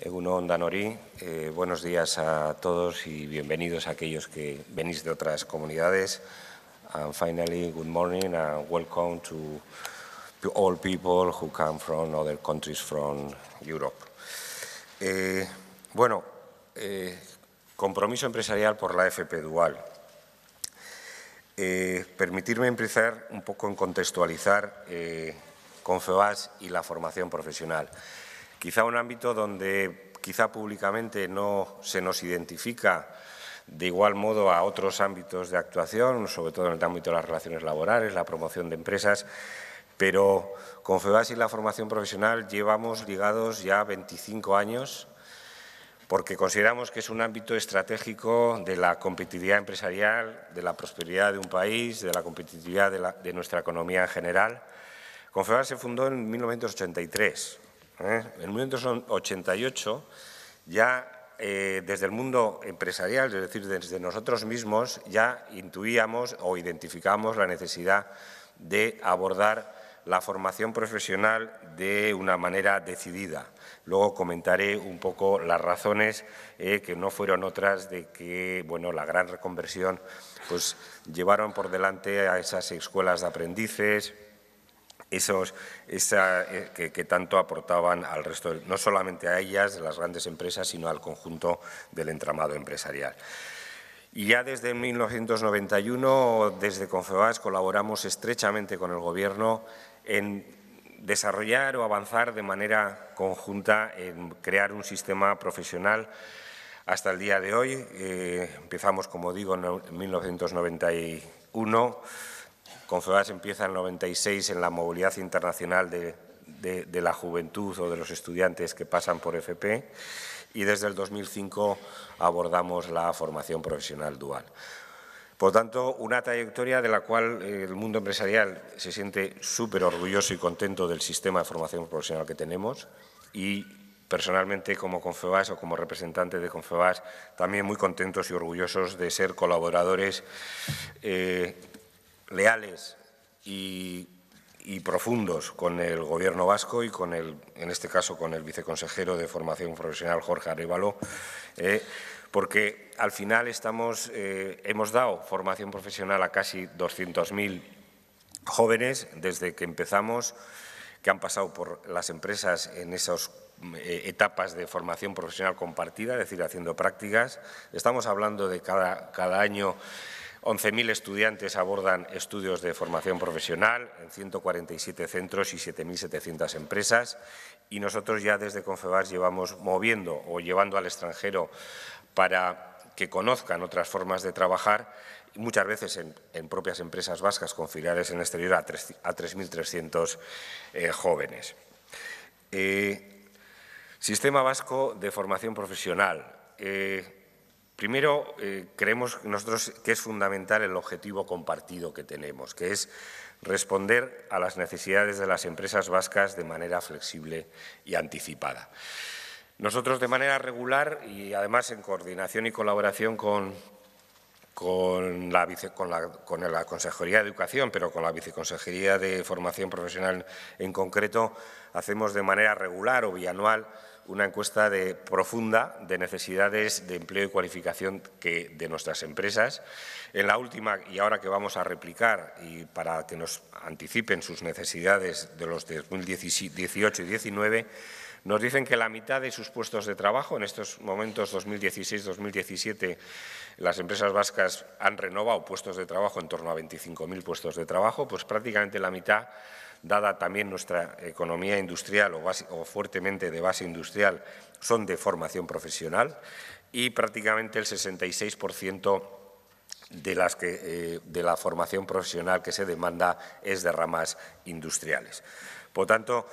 Egunon Danori, eh, buenos días a todos y bienvenidos a aquellos que venís de otras comunidades. Y finally, good morning and welcome to, all people who come from other countries from Europe. Eh, bueno, eh, compromiso empresarial por la FP Dual. permitirme empezar un poco en contextualizar Confebas y la formación profesional. Quizá un ámbito donde quizá públicamente no se nos identifica de igual modo a otros ámbitos de actuación, sobre todo en el ámbito de las relaciones laborales, la promoción de empresas, pero con FEBAS y la formación profesional llevamos ligados ya 25 años porque consideramos que es un ámbito estratégico de la competitividad empresarial, de la prosperidad de un país, de la competitividad de, de nuestra economía en general. Confebas se fundó en 1983 ¿eh? En 1988 ya eh, desde el mundo empresarial, es decir, desde nosotros mismos, ya intuíamos o identificamos la necesidad de abordar la formación profesional de una manera decidida. Luego comentaré un poco las razones eh, que no fueron otras de que bueno, la gran reconversión pues, llevaron por delante a esas escuelas de aprendices, esos eh, que, tanto aportaban al resto, no solamente a ellas, las grandes empresas, sino al conjunto del entramado empresarial. Y ya desde 1991, desde Confebas, colaboramos estrechamente con el Gobierno en desarrollar o avanzar de manera conjunta en crear un sistema profesional hasta el día de hoy. Eh, empezamos, como digo, en 1991 Confebas empieza en el 96 en la movilidad internacional de, la juventud o de los estudiantes que pasan por FP y desde el 2005 abordamos la formación profesional dual. Por tanto, una trayectoria de la cual eh, el mundo empresarial se siente súper orgulloso y contento del sistema de formación profesional que tenemos y personalmente como Confebas o como representante de Confebas también muy contentos y orgullosos de ser colaboradores eh, leales y, profundos con el Gobierno vasco y con el, en este caso, con el viceconsejero de Formación Profesional, Jorge Arevalo, eh, porque al final estamos, eh, hemos dado formación profesional a casi 200.000 jóvenes desde que empezamos, que han pasado por las empresas en esas eh, etapas de formación profesional compartida, es decir, haciendo prácticas. Estamos hablando de cada año 11.000 estudiantes abordan estudios de formación profesional en 147 centros y 7.700 empresas y nosotros ya desde Confebas llevamos moviendo o llevando al extranjero para que conozcan otras formas de trabajar, muchas veces en, propias empresas vascas con filiales en el exterior a 3.300 eh, jóvenes. Eh, sistema vasco de formación profesional. Eh, Primero, eh, creemos nosotros que es fundamental el objetivo compartido que tenemos, que es responder a las necesidades de las empresas vascas de manera flexible y anticipada. Nosotros, de manera regular y además en coordinación y colaboración con, la, con la Consejería de Educación, pero con la Viceconsejería de Formación Profesional en concreto, hacemos de manera regular o bianual una encuesta de, profunda de necesidades de empleo y cualificación que, de nuestras empresas. En la última, y ahora que vamos a replicar y para que nos anticipen sus necesidades de los 2018 y 2019, nos dicen que la mitad de sus puestos de trabajo, en estos momentos 2016-2017, las empresas vascas han renovado puestos de trabajo en torno a 25.000 puestos de trabajo, pues prácticamente la mitad dada también nuestra economía industrial o, fuertemente de base industrial, son de formación profesional y prácticamente el 66% de, las eh, de la formación profesional que se demanda es de ramas industriales. Por tanto,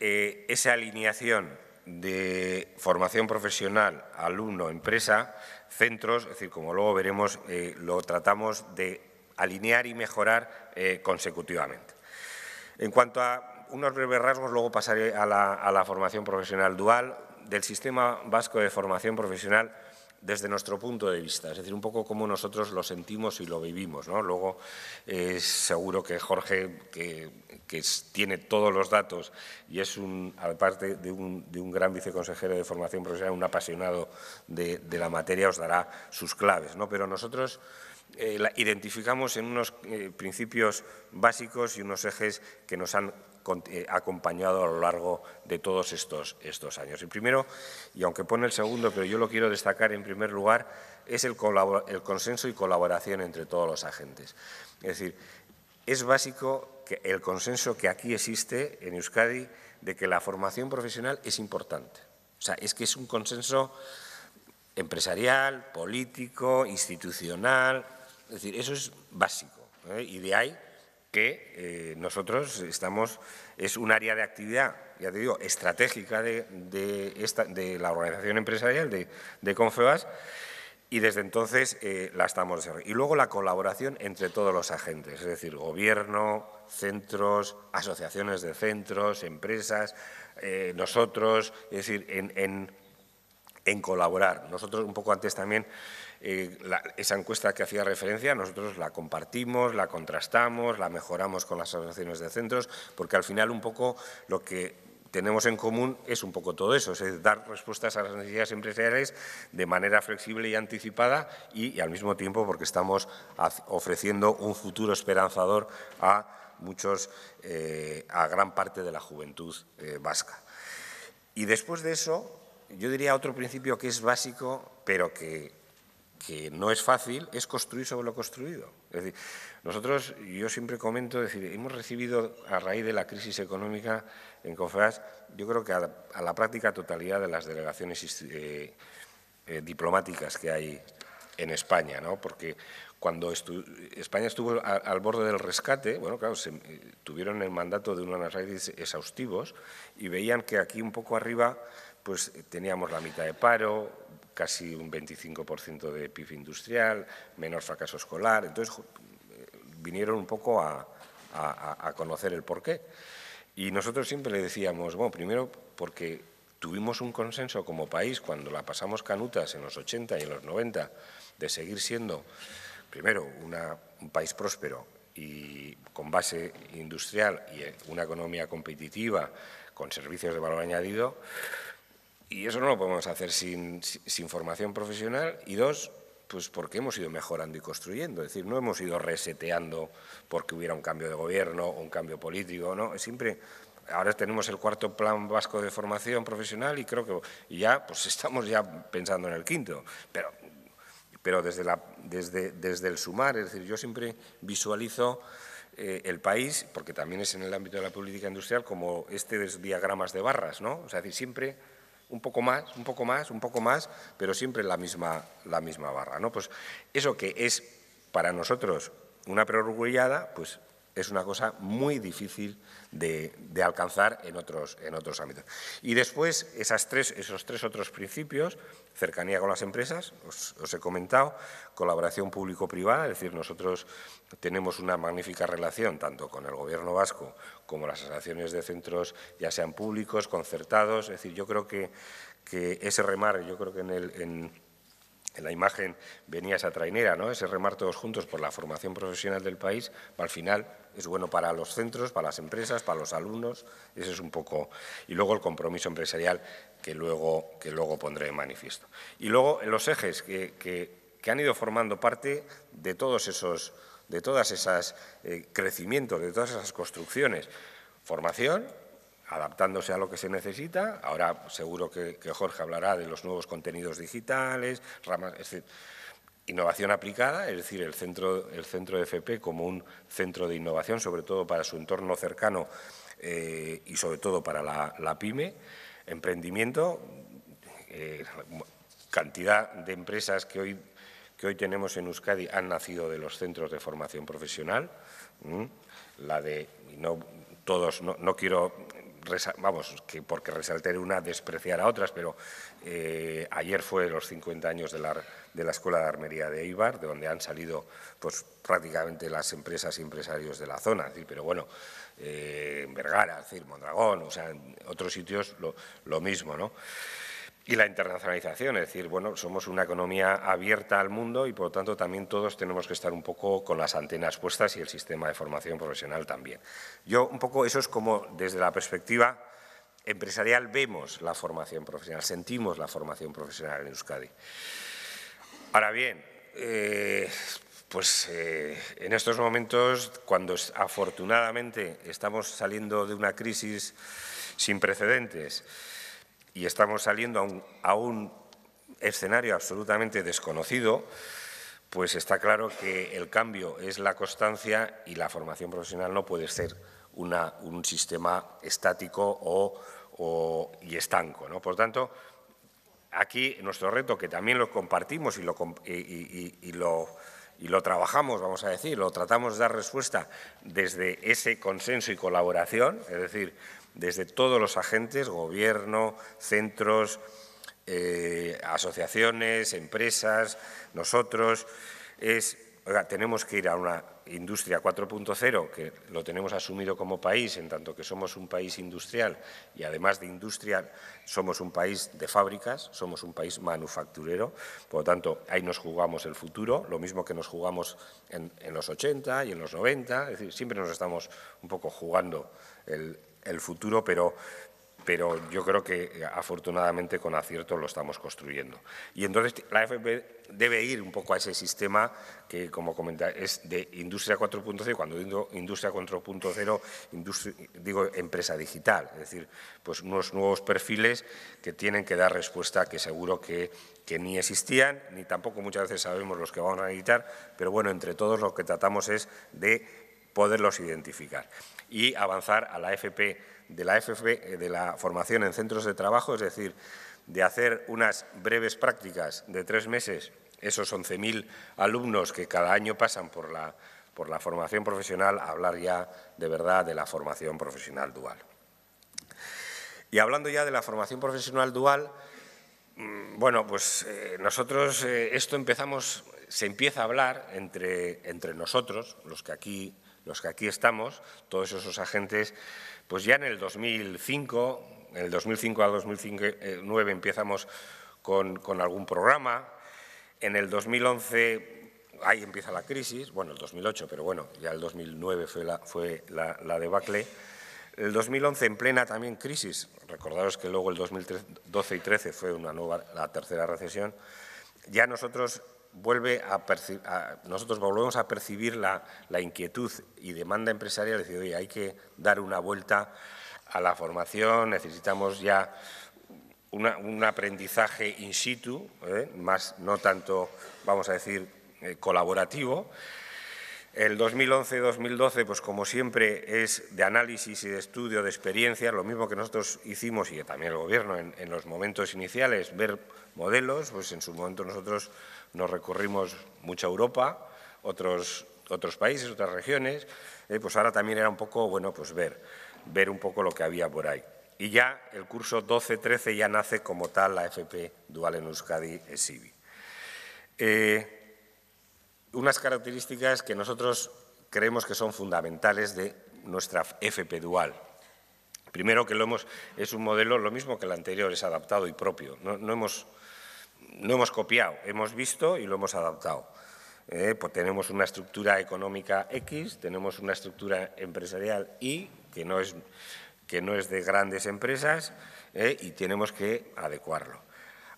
eh, esa alineación de formación profesional, alumno, empresa, centros, es decir, como luego veremos, eh, lo tratamos de alinear y mejorar consecutivamente. En cuanto a unos breves rasgos, luego pasaré a la, formación profesional dual del sistema vasco de formación profesional desde nuestro punto de vista, es decir, un poco cómo nosotros lo sentimos y lo vivimos. Luego, es eh, seguro que Jorge, que, tiene todos los datos y es, un, aparte de un, gran viceconsejero de formación profesional, un apasionado de, la materia, os dará sus claves. Pero nosotros eh, identificamos en unos eh, principios básicos y unos ejes que nos han eh, acompañado a lo largo de todos estos, estos años. El primero, y aunque pone el segundo, pero yo lo quiero destacar en primer lugar, es el, consenso y colaboración entre todos los agentes. Es decir, es básico el consenso que aquí existe en Euskadi de que la formación profesional es importante. O sea, es que es un consenso empresarial, político, institucional, es decir, eso es básico ¿eh? y de ahí que eh, nosotros estamos, es un área de actividad, ya te digo, estratégica de, esta, de la organización empresarial de, de, Confebas y desde entonces eh, la estamos desarrollando. Y luego la colaboración entre todos los agentes, es decir, gobierno, centros, asociaciones de centros, empresas, nosotros, es decir, en colaborar. Nosotros un poco antes también eh, la, esa encuesta que hacía referencia, nosotros la compartimos, la contrastamos, la mejoramos con las asociaciones de centros, porque al final un poco lo que tenemos en común es un poco todo eso, es dar respuestas a las necesidades empresariales de manera flexible y anticipada y, al mismo tiempo porque estamos ofreciendo un futuro esperanzador a muchos, eh, a gran parte de la juventud eh, vasca. Y después de eso, yo diría otro principio que es básico, pero que que no es fácil, es construir sobre lo construido. Es decir, nosotros, yo siempre comento, decir, hemos recibido a raíz de la crisis económica en COFEAS, yo creo que a, la, práctica totalidad de las delegaciones eh, eh, diplomáticas que hay en España, ¿no? porque cuando España estuvo al borde del rescate, bueno, claro, se, eh, tuvieron el mandato de unos análisis exhaustivos y veían que aquí un poco arriba pues teníamos la mitad de paro, casi un 25% de PIB industrial, menor fracaso escolar. Entonces, eh, vinieron un poco a, conocer el porqué. Y nosotros siempre le decíamos, bueno, primero porque tuvimos un consenso como país cuando la pasamos canutas en los 80 y en los 90 de seguir siendo, primero, un país próspero y con base industrial y eh, una economía competitiva con servicios de valor añadido, y eso no lo podemos hacer sin, sin formación profesional. Y dos, pues porque hemos ido mejorando y construyendo. Es decir, no hemos ido reseteando porque hubiera un cambio de gobierno o un cambio político. No, siempre ahora tenemos el cuarto plan vasco de formación profesional y creo que ya pues estamos ya pensando en el quinto, pero pero desde la desde desde el sumar, es decir, yo siempre visualizo eh, el país, porque también es en el ámbito de la política industrial, como este de diagramas de barras, ¿no? O sea, es decir, siempre un poco más, un poco más, un poco más, pero siempre la misma, la misma barra. ¿no? Pues eso que es para nosotros una preorgullada, pues es una cosa muy difícil de, alcanzar en otros, ámbitos. Y después, esos tres otros principios, cercanía con las empresas, os, he comentado, colaboración público-privada, es decir, nosotros tenemos una magnífica relación tanto con el Gobierno vasco como las asociaciones de centros, ya sean públicos, concertados, es decir, yo creo que, ese remar, yo creo que en el en la imagen venía esa trainera, ¿no? ese remar todos juntos por la formación profesional del país, al final es bueno para los centros, para las empresas, para los alumnos, ese es un poco... Y luego el compromiso empresarial que luego, que luego pondré en manifiesto. Y luego los ejes que, que, han ido formando parte de todos esos de todas esas eh, crecimientos, de todas esas construcciones. Formación, adaptándose a lo que se necesita. Ahora seguro que, Jorge hablará de los nuevos contenidos digitales, ramas, innovación aplicada, es decir, el centro, el centro FP como un centro de innovación, sobre todo para su entorno cercano eh, y sobre todo para la, PyME, emprendimiento, eh, cantidad de empresas que hoy, que hoy tenemos en Euskadi han nacido de los centros de formación profesional, la de, no todos, no, no quiero vamos, que porque resaltar una, despreciar a otras, pero eh, ayer fue los 50 años de la, Escuela de Armería de Ibar, de donde han salido pues, prácticamente las empresas y empresarios de la zona. pero bueno, eh, Vergara, Mondragón, o sea, en otros sitios lo, lo mismo. ¿no? y la internacionalización, es decir, bueno, somos una economía abierta al mundo y por lo tanto también todos tenemos que estar un poco con las antenas puestas y el sistema de formación profesional también. Yo un poco eso es como desde la perspectiva empresarial vemos la formación profesional, sentimos la formación profesional en Euskadi. Ahora bien, eh, pues eh, en estos momentos, cuando afortunadamente estamos saliendo de una crisis sin precedentes, y estamos saliendo a un, escenario absolutamente desconocido, pues está claro que el cambio es la constancia y la formación profesional no puede ser una, un sistema estático o, y estanco. ¿no? Por tanto, aquí nuestro reto, que también lo compartimos y lo, y lo y lo trabajamos, vamos a decir, lo tratamos de dar respuesta desde ese consenso y colaboración, es decir, desde todos los agentes, gobierno, centros, eh, asociaciones, empresas, nosotros, es, tenemos que ir a una Industria 4.0, que lo tenemos asumido como país, en tanto que somos un país industrial y además de industrial, somos un país de fábricas, somos un país manufacturero, por lo tanto ahí nos jugamos el futuro, lo mismo que nos jugamos en, los 80 y en los 90, es decir, siempre nos estamos un poco jugando el, el futuro, pero, pero yo creo que eh, afortunadamente con acierto lo estamos construyendo. Y entonces la FP debe ir un poco a ese sistema que, como comentaba, es de Industria 4.0, cuando digo Industria 4.0, digo empresa digital, es decir, pues unos nuevos perfiles que tienen que dar respuesta que seguro que, ni existían, ni tampoco muchas veces sabemos los que vamos a necesitar, pero bueno, entre todos lo que tratamos es de poderlos identificar y avanzar a la FP de la, FFB, eh, de la formación en centros de trabajo, es decir, de hacer unas breves prácticas de tres meses, esos 11.000 alumnos que cada año pasan por la, por la formación profesional, hablar ya de verdad de la formación profesional dual. Y hablando ya de la formación profesional dual, mm, bueno, pues eh, nosotros eh, esto empezamos, se empieza a hablar entre, entre nosotros, los que aquí los que aquí estamos, todos esos agentes, pues ya en el 2005, en el 2005 a 2009 empezamos con, algún programa, en el 2011 ahí empieza la crisis, bueno, el 2008, pero bueno, ya el 2009 fue la, fue la, debacle. El 2011 en plena también crisis, recordaros que luego el 2012 y 13 fue una nueva, la tercera recesión, ya nosotros vuelve a, nosotros volvemos a percibir la, inquietud y demanda empresarial de decir, oye, hay que dar una vuelta a la formación, necesitamos ya una, un aprendizaje in situ, ¿eh? más no tanto, vamos a decir, eh, colaborativo, el 2011-2012, pues como siempre, es de análisis y de estudio de experiencias, lo mismo que nosotros hicimos y también el Gobierno en, los momentos iniciales, ver modelos, pues en su momento nosotros nos recorrimos mucha Europa, otros, otros países, otras regiones, eh, pues ahora también era un poco, bueno, pues ver, ver un poco lo que había por ahí. Y ya el curso 12-13 ya nace como tal la FP Dual en Euskadi, ESIBI unas características que nosotros creemos que son fundamentales de nuestra FP dual. Primero que lo hemos, es un modelo lo mismo que el anterior, es adaptado y propio. No, hemos, copiado, hemos visto y lo hemos adaptado. Eh, pues tenemos una estructura económica X, tenemos una estructura empresarial Y, que no es, que no es de grandes empresas, eh, y tenemos que adecuarlo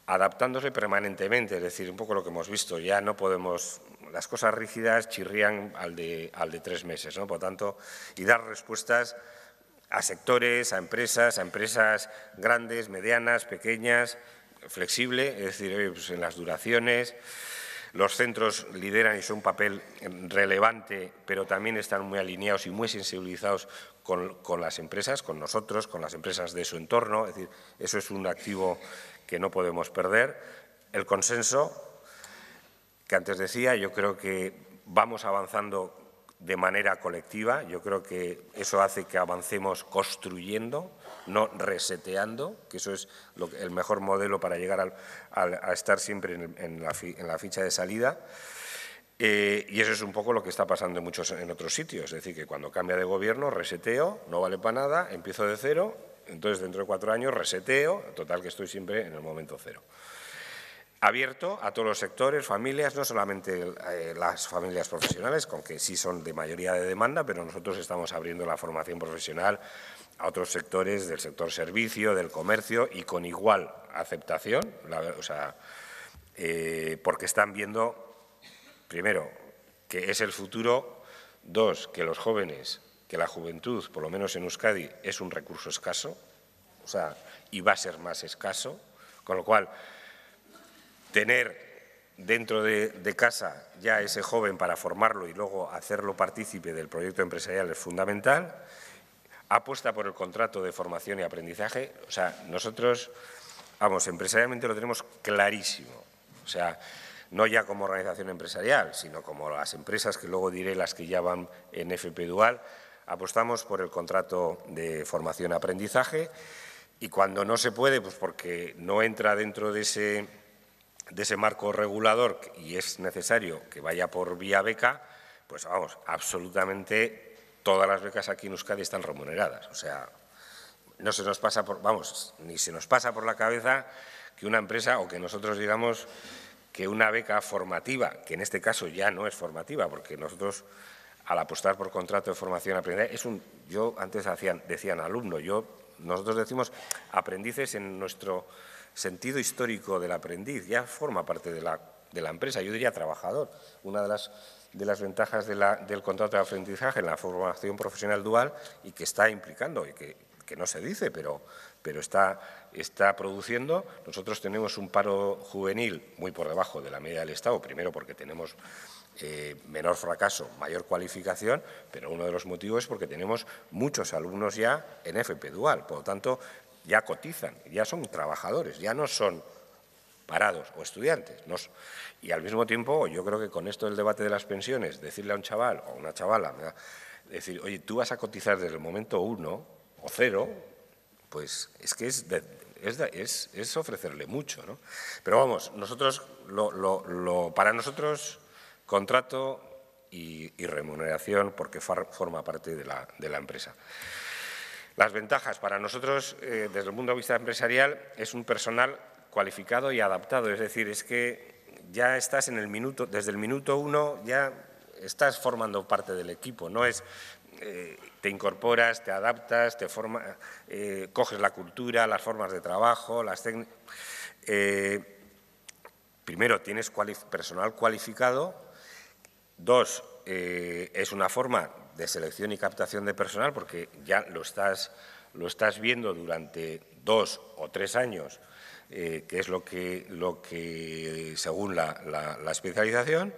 adaptándose permanentemente, es decir, un poco lo que hemos visto, ya no podemos, las cosas rígidas chirrían al de, al de tres meses, ¿no? Por tanto, y dar respuestas a sectores, a empresas, a empresas grandes, medianas, pequeñas, flexible, es decir, pues, en las duraciones. Los centros lideran y son un papel relevante, pero también están muy alineados y muy sensibilizados con, con, las empresas, con nosotros, con las empresas de su entorno. Es decir, eso es un activo que no podemos perder. El consenso, que antes decía, yo creo que vamos avanzando de manera colectiva, yo creo que eso hace que avancemos construyendo, no reseteando, que eso es el mejor modelo para llegar a estar siempre en, la ficha de salida. Eh, y eso es un poco lo que está pasando en muchos en otros sitios, es decir, que cuando cambia de gobierno, reseteo, no vale para nada, empiezo de cero entonces, dentro de cuatro años, reseteo, total que estoy siempre en el momento cero. Abierto a todos los sectores, familias, no solamente eh, las familias profesionales, con que sí son de mayoría de demanda, pero nosotros estamos abriendo la formación profesional a otros sectores del sector servicio, del comercio y con igual aceptación, eh, porque están viendo, primero, que es el futuro, dos, que los jóvenes que la juventud, por lo menos en Euskadi, es un recurso escaso, o sea, y va a ser más escaso, con lo cual tener dentro de, casa ya ese joven para formarlo y luego hacerlo partícipe del proyecto empresarial es fundamental. Apuesta por el contrato de formación y aprendizaje. O sea, nosotros, vamos, empresarialmente lo tenemos clarísimo. O sea, no ya como organización empresarial, sino como las empresas que luego diré las que ya van en FP Dual, Apostamos por el contrato de formación-aprendizaje y cuando no se puede, pues porque no entra dentro de ese, de ese marco regulador y es necesario que vaya por vía beca, pues vamos, absolutamente todas las becas aquí en Euskadi están remuneradas. O sea, no se nos pasa por, vamos, ni se nos pasa por la cabeza que una empresa o que nosotros digamos que una beca formativa, que en este caso ya no es formativa, porque nosotros al apostar por contrato de formación aprendizaje, es un, yo antes decían alumno, yo, nosotros decimos aprendices en nuestro sentido histórico del aprendiz, ya forma parte de la, de la empresa, yo diría trabajador. Una de las, de las ventajas del contrato de aprendizaje en la formación profesional dual y que está implicando, y que, no se dice, pero, pero está, está produciendo. Nosotros tenemos un paro juvenil muy por debajo de la media del Estado, primero porque tenemos eh, menor fracaso, mayor cualificación, pero uno de los motivos es porque tenemos muchos alumnos ya en FP dual, por lo tanto ya cotizan, ya son trabajadores, ya no son parados o estudiantes. y al mismo tiempo, yo creo que con esto del debate de las pensiones, decirle a un chaval o a una chavala, decir, oye, tú vas a cotizar desde el momento uno o cero, pues es que es, ofrecerle mucho. ¿no? Pero vamos, nosotros, para nosotros contrato y, remuneración porque forma parte de la, empresa. Las ventajas para nosotros, eh, desde el punto de vista empresarial, es un personal cualificado y adaptado. Es decir, es que ya estás en el minuto, desde el minuto uno ya estás formando parte del equipo. No es eh, te incorporas, te adaptas, te forma, eh, coges la cultura, las formas de trabajo, las técnicas. primero, tienes personal cualificado Dos, eh, es una forma de selección y captación de personal porque ya lo estás, lo estás viendo durante dos o tres años, eh, que es lo que, lo que según la, especialización.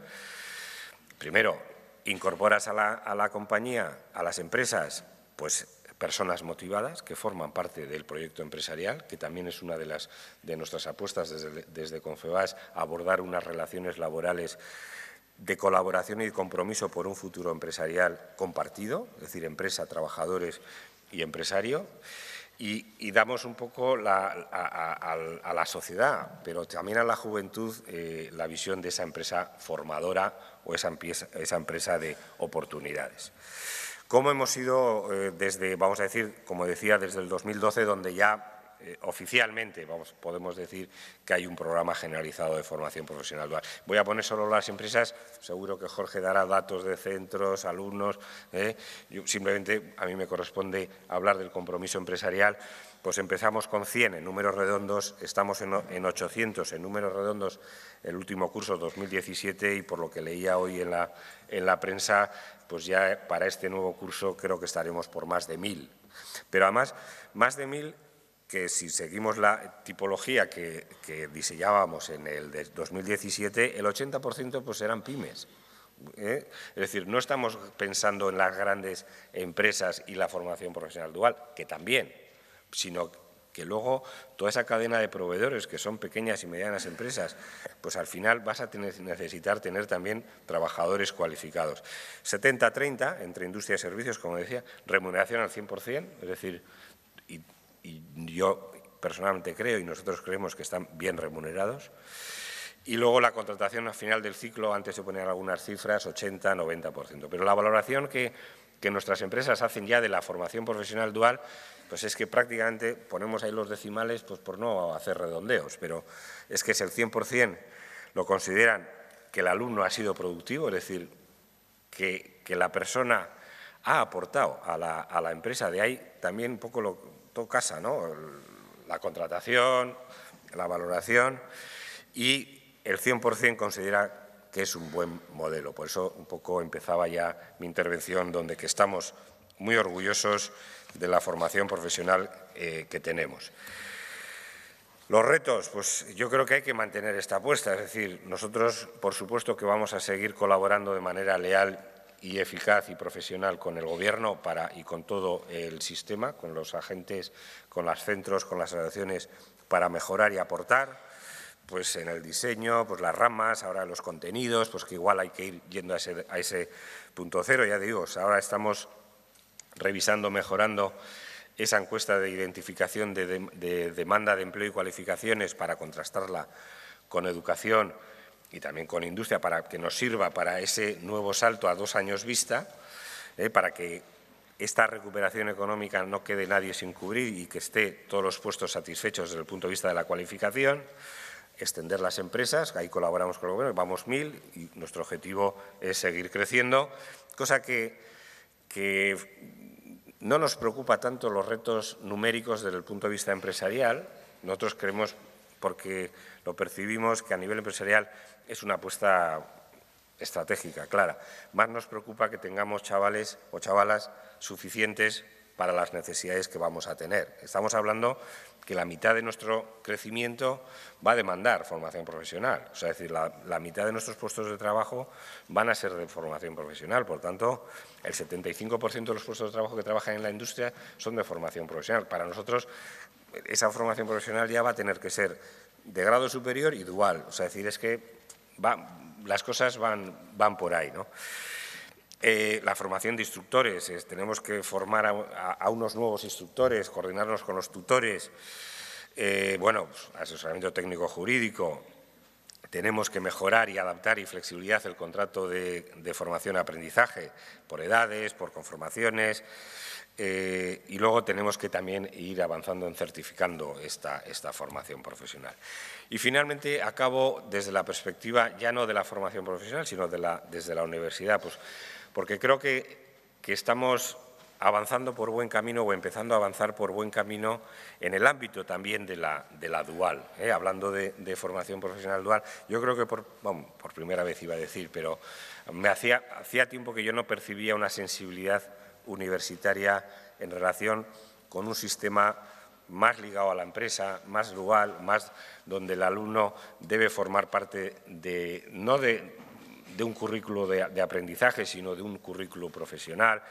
Primero, incorporas a la, compañía, a las empresas, pues personas motivadas que forman parte del proyecto empresarial, que también es una de, las, de nuestras apuestas desde, desde Confebas, abordar unas relaciones laborales de colaboración y de compromiso por un futuro empresarial compartido, es decir, empresa, trabajadores y empresario, y, damos un poco a, la sociedad, pero también a la juventud, eh, la visión de esa empresa formadora o esa empresa, de oportunidades. ¿Cómo hemos ido eh, desde, vamos a decir, como decía, desde el 2012, donde ya eh, oficialmente, vamos, podemos decir que hay un programa generalizado de formación profesional dual. Voy a poner solo las empresas, seguro que Jorge dará datos de centros, alumnos, ¿eh? simplemente a mí me corresponde hablar del compromiso empresarial, pues empezamos con 100 en números redondos, estamos en, en 800 en números redondos el último curso 2017 y por lo que leía hoy en la, en la prensa, pues ya para este nuevo curso creo que estaremos por más de 1.000. Pero además, más de mil que si seguimos la tipología que, diseñábamos en el 2017, el 80% pues eran pymes. ¿eh? Es decir, no estamos pensando en las grandes empresas y la formación profesional dual, que también, sino que luego toda esa cadena de proveedores que son pequeñas y medianas empresas, pues al final vas a tener, necesitar tener también trabajadores cualificados. 70-30 entre industria y servicios, como decía, remuneración al 100%, es decir, y yo personalmente creo y nosotros creemos que están bien remunerados. Y luego la contratación al final del ciclo, antes de poner algunas cifras, 80-90%. Pero la valoración que, nuestras empresas hacen ya de la formación profesional dual, pues es que prácticamente ponemos ahí los decimales pues por no hacer redondeos, pero es que es el 100% lo consideran que el alumno ha sido productivo, es decir, que, la persona ha aportado a la, a la empresa. De ahí también poco lo, todo casa, ¿no? La contratación, la valoración y el 100% considera que es un buen modelo. Por eso un poco empezaba ya mi intervención donde que estamos muy orgullosos de la formación profesional eh, que tenemos. Los retos, pues yo creo que hay que mantener esta apuesta, es decir, nosotros por supuesto que vamos a seguir colaborando de manera leal y eficaz y profesional con el Gobierno para, y con todo el sistema, con los agentes, con los centros, con las asociaciones, para mejorar y aportar pues en el diseño, pues las ramas, ahora los contenidos, pues que igual hay que ir yendo a ese, punto cero, ya digo, ahora estamos revisando, mejorando esa encuesta de identificación de demanda de empleo y cualificaciones para contrastarla con educación, y también con industria para que nos sirva para ese nuevo salto a dos años vista, eh, para que esta recuperación económica no quede nadie sin cubrir y que esté todos los puestos satisfechos desde el punto de vista de la cualificación, extender las empresas, ahí colaboramos con el Gobierno, vamos mil y nuestro objetivo es seguir creciendo, cosa que, que no nos preocupa tanto los retos numéricos desde el punto de vista empresarial, nosotros creemos porque lo percibimos que a nivel empresarial es una apuesta estratégica, clara. Más nos preocupa que tengamos chavales o chavalas suficientes para las necesidades que vamos a tener. Estamos hablando que la mitad de nuestro crecimiento va a demandar formación profesional. O sea, es decir, la, la, mitad de nuestros puestos de trabajo van a ser de formación profesional. Por tanto, el 75% de los puestos de trabajo que trabajan en la industria son de formación profesional. Para nosotros, esa formación profesional ya va a tener que ser de grado superior y dual. O sea, decir, es que las cosas van, van por ahí, eh, la formación de instructores, tenemos que formar a, unos nuevos instructores, coordinarnos con los tutores, eh, bueno, pues, asesoramiento técnico jurídico, tenemos que mejorar y adaptar y flexibilizar el contrato de, formación-aprendizaje por edades, por conformaciones, eh, y luego tenemos que también ir avanzando en certificando esta, formación profesional. Y finalmente acabo desde la perspectiva ya no de la formación profesional, sino desde la universidad, pues, porque creo que estamos avanzando por buen camino o empezando a avanzar por buen camino en el ámbito también de la, dual. ¿eh? Hablando de, formación profesional dual, yo creo que por, primera vez iba a decir, pero me hacía, hacía tiempo que yo no percibía una sensibilidad universitaria en relación con un sistema más ligado a la empresa, más dual, más donde el alumno debe formar parte de, no de, de un currículo de, aprendizaje, sino de un currículo profesional.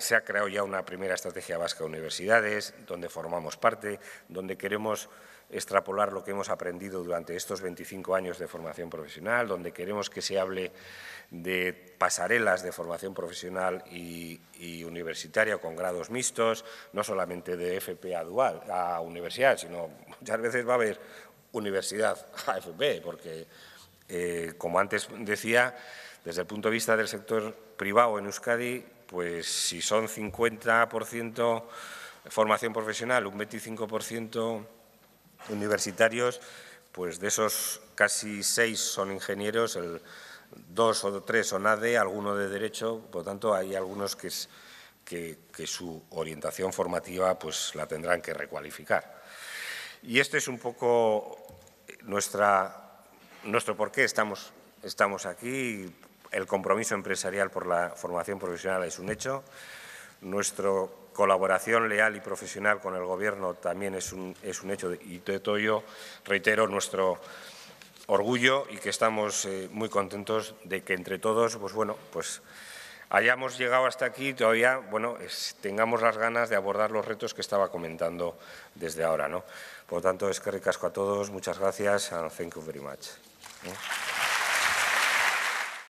se ha creado ya una primera estrategia vasca de universidades, donde formamos parte, donde queremos extrapolar lo que hemos aprendido durante estos 25 años de formación profesional, donde queremos que se hable de pasarelas de formación profesional y, y universitaria con grados mixtos, no solamente de FP a, dual, a universidad, sino muchas veces va a haber universidad a FP, porque eh, como antes decía, desde el punto de vista del sector privado en Euskadi, pues si son 50% formación profesional, un 25% universitarios, pues de esos casi seis son ingenieros, dos o tres son ADE, alguno de Derecho, por lo tanto hay algunos que, su orientación formativa pues la tendrán que recualificar. Y este es un poco nuestra nuestro por qué estamos, aquí, el compromiso empresarial por la formación profesional es un hecho, nuestra colaboración leal y profesional con el Gobierno también es un, hecho y de todo ello reitero nuestro orgullo y que estamos eh, muy contentos de que entre todos, pues bueno, pues hayamos llegado hasta aquí y todavía, bueno, tengamos las ganas de abordar los retos que estaba comentando desde ahora, ¿no? Por lo tanto, es que ricasco a todos, muchas gracias thank you very much. 네.